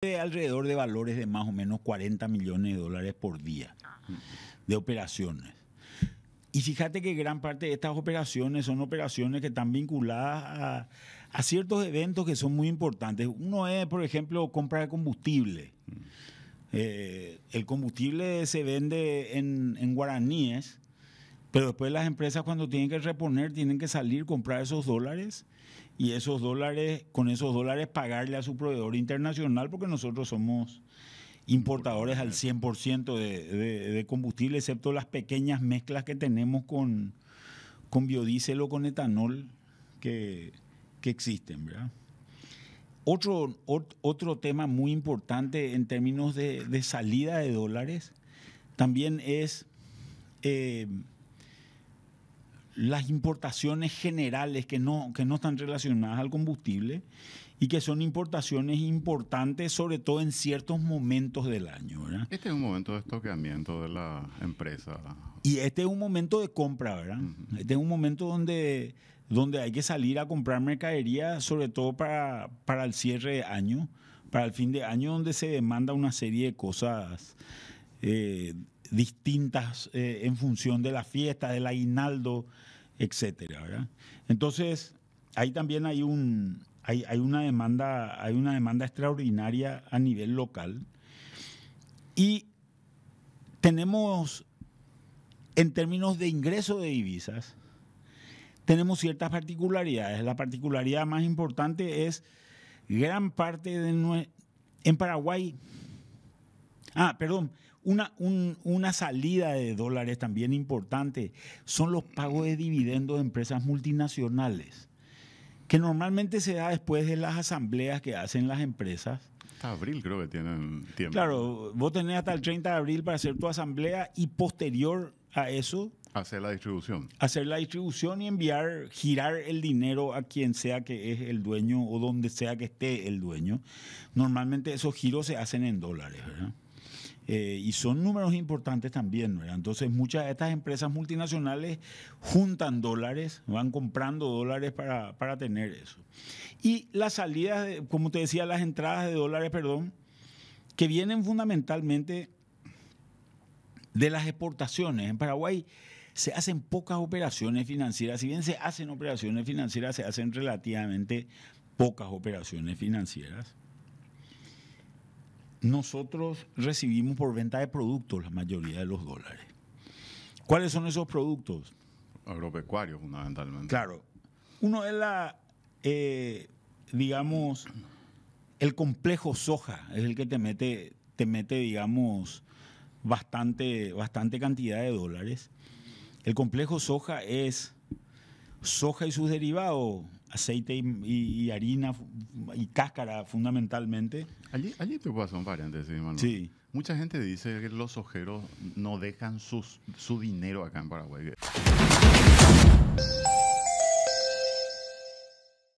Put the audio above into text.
de alrededor de valores de más o menos 40 millones de dólares por día de operaciones. Y fíjate que gran parte de estas operaciones son operaciones que están vinculadas a, ciertos eventos que son muy importantes. Uno es, por ejemplo, compra de combustible. Mm. Eh, el combustible se vende en, en guaraníes pero después las empresas cuando tienen que reponer, tienen que salir, comprar esos dólares y esos dólares, con esos dólares pagarle a su proveedor internacional porque nosotros somos importadores al 100% de, combustible, excepto las pequeñas mezclas que tenemos con, con biodiesel o con etanol que, existen, Otro, otro tema muy importante en términos de, salida de dólares también es eh, las importaciones generales que no, que no están relacionadas al combustible y que son importaciones importantes, sobre todo en ciertos momentos del año. Este es un momento de estoqueamiento de la empresa. Y este es un momento de compra, ¿verdad? Este es un momento donde, donde hay que salir a comprar mercadería, sobre todo para, para el cierre de año, para el fin de año, donde se demanda una serie de cosas eh, distintas eh, en función de la fiesta, del aguinaldo, etcétera. Entonces, ahí también hay un hay, una demanda, hay una demanda extraordinaria a nivel local. Y tenemos, en términos de ingreso de divisas, tenemos ciertas particularidades. La particularidad más importante es gran parte de en Paraguay Ah, perdón, una, una salida de dólares también importante son los pagos de dividendos de empresas multinacionales, que normalmente se da después de las asambleas que hacen las empresas. Hasta abril creo que tienen tiempo. Claro, vos tenés hasta el 30 de abril para hacer tu asamblea y posterior a eso... Hacer la distribución. Hacer la distribución y enviar, girar el dinero a quien sea que es el dueño o donde sea que esté el dueño. Normalmente esos giros se hacen en dólares, ¿verdad? Eh, y son números importantes también. ¿verdad? Entonces muchas de estas empresas multinacionales juntan dólares, van comprando dólares para, para tener eso. Y las salidas, como te decía, las entradas de dólares, perdón, que vienen fundamentalmente de las exportaciones. En Paraguay se hacen pocas operaciones financieras, si bien se hacen operaciones financieras, se hacen relativamente pocas operaciones financieras nosotros recibimos por venta de productos la mayoría de los dólares. ¿Cuáles son esos productos? Agropecuarios, fundamentalmente. Claro. Uno es la, eh, digamos, el complejo soja, es el que te mete, te mete digamos, bastante, bastante cantidad de dólares. El complejo soja es soja y sus derivados, aceite y, harina y cáscara fundamentalmente. Allí, allí te puedo hacer un paréntesis, Manuel. Sí. Mucha gente dice que los ojeros no dejan sus, su dinero acá en Paraguay.